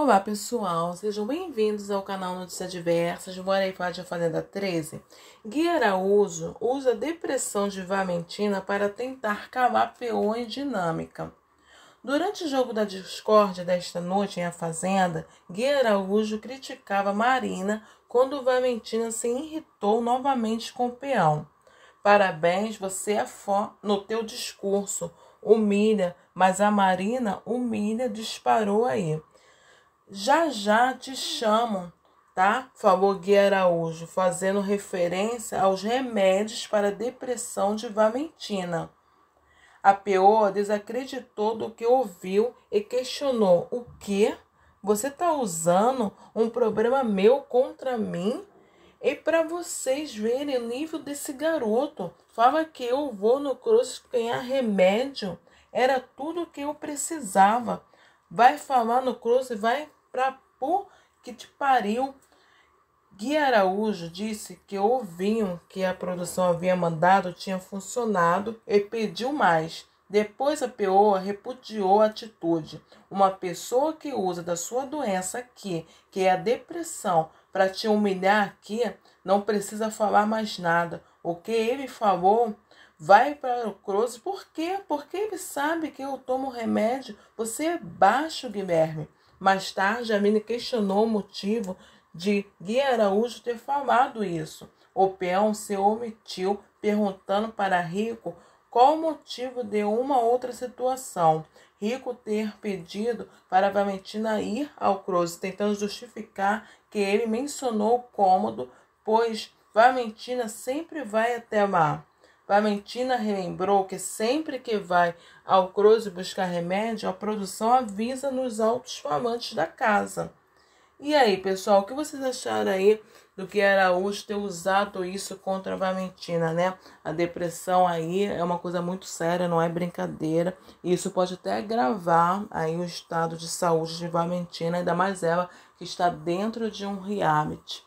Olá pessoal, sejam bem-vindos ao canal Notícias Diversas de Guaraipá de Fazenda 13. Gui Araújo usa depressão de Valentina para tentar cavar peão em dinâmica. Durante o jogo da discórdia desta noite em A Fazenda, Gui Araújo criticava Marina quando Valentina se irritou novamente com o peão. Parabéns, você é fó no teu discurso. Humilha, mas a Marina humilha disparou aí já já te chamam, tá? Falou Gui Araújo, fazendo referência aos remédios para depressão de Valentina. A PO desacreditou do que ouviu e questionou: o que? Você tá usando um problema meu contra mim? E para vocês verem o nível desse garoto, fala que eu vou no cruz ganhar remédio. Era tudo o que eu precisava. Vai falar no cruz e vai pra que te pariu. Gui Araújo disse que o vinho que a produção havia mandado tinha funcionado e pediu mais. Depois a POA repudiou a atitude. Uma pessoa que usa da sua doença aqui, que é a depressão, para te humilhar aqui, não precisa falar mais nada. O que ele falou vai para o Croze. Por quê? Porque ele sabe que eu tomo remédio. Você é baixo, Guilherme. Mais tarde, a Mini questionou o motivo de Gui Araújo ter falado isso. O peão se omitiu, perguntando para Rico qual o motivo de uma outra situação. Rico ter pedido para Valentina ir ao Cruze, tentando justificar que ele mencionou o cômodo, pois Valentina sempre vai até lá. Valentina relembrou que sempre que vai ao Cruze buscar remédio, a produção avisa nos altos falantes da casa. E aí, pessoal, o que vocês acharam aí do que Araújo ter usado isso contra a Valentina, né? A depressão aí é uma coisa muito séria, não é brincadeira. E isso pode até agravar aí o estado de saúde de Valentina, ainda mais ela que está dentro de um reality.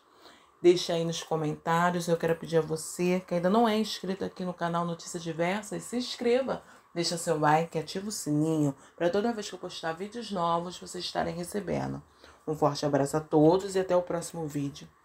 Deixe aí nos comentários. Eu quero pedir a você que ainda não é inscrito aqui no canal Notícias Diversas, se inscreva. Deixa seu like e ativa o sininho para toda vez que eu postar vídeos novos vocês estarem recebendo. Um forte abraço a todos e até o próximo vídeo.